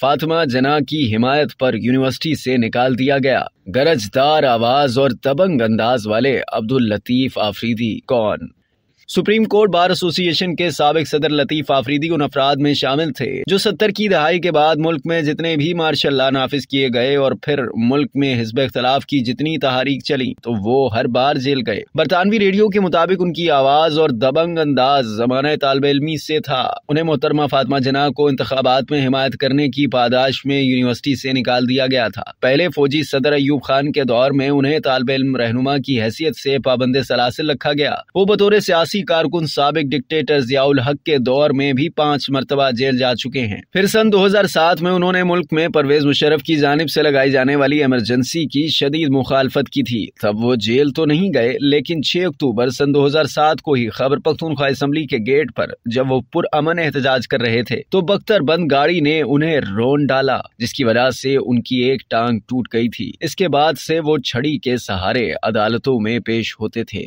फातिमा जना की हिमायत पर यूनिवर्सिटी से निकाल दिया गया गरजदार आवाज और तबंग अंदाज वाले अब्दुल लतीफ आफरीदी कौन सुप्रीम कोर्ट बार एसोसिएशन के सबक सदर लतीफ आफरीदी उन अफराद में शामिल थे जो सत्तर की दहाई के बाद मुल्क में जितने भी मार्शल ला नाफिज किए गए और फिर मुल्क में हिजब अख्तलाफ की जितनी तहारीक चली तो वो हर बार जेल गए बरतानवी रेडियो के मुताबिक उनकी आवाज और दबंग अंदाज जमाना तालब इलमी से था उन्हें मोहतरमा फातमा जना को इंतबात में हिमायत करने की पादाश में यूनिवर्सिटी से निकाल दिया गया था पहले फौजी सदर अयूब खान के दौर में उन्हें तालब इलम रहनुमा की हैसियत से पाबंद सलासिल रखा गया वो बतौर सियासी कारकुन सबक डिक्टेटर जियाउल हक के दौर में भी पाँच मरतबा जेल जा चुके हैं फिर सन 2007 में उन्होंने मुल्क में परवेज मुशरफ की जानब से लगाई जाने वाली एमरजेंसी की शदीद मुखालफत की थी तब वो जेल तो नहीं गए लेकिन छह अक्टूबर सन दो हजार सात को ही खबर पख्तूनख्वा असम्बली के गेट पर जब वो पुरअमन एहतजाज कर रहे थे तो बख्तर बंद गाड़ी ने उन्हें रोन डाला जिसकी वजह से उनकी एक टांग टूट गई थी इसके बाद से वो छड़ी के सहारे अदालतों में पेश होते थे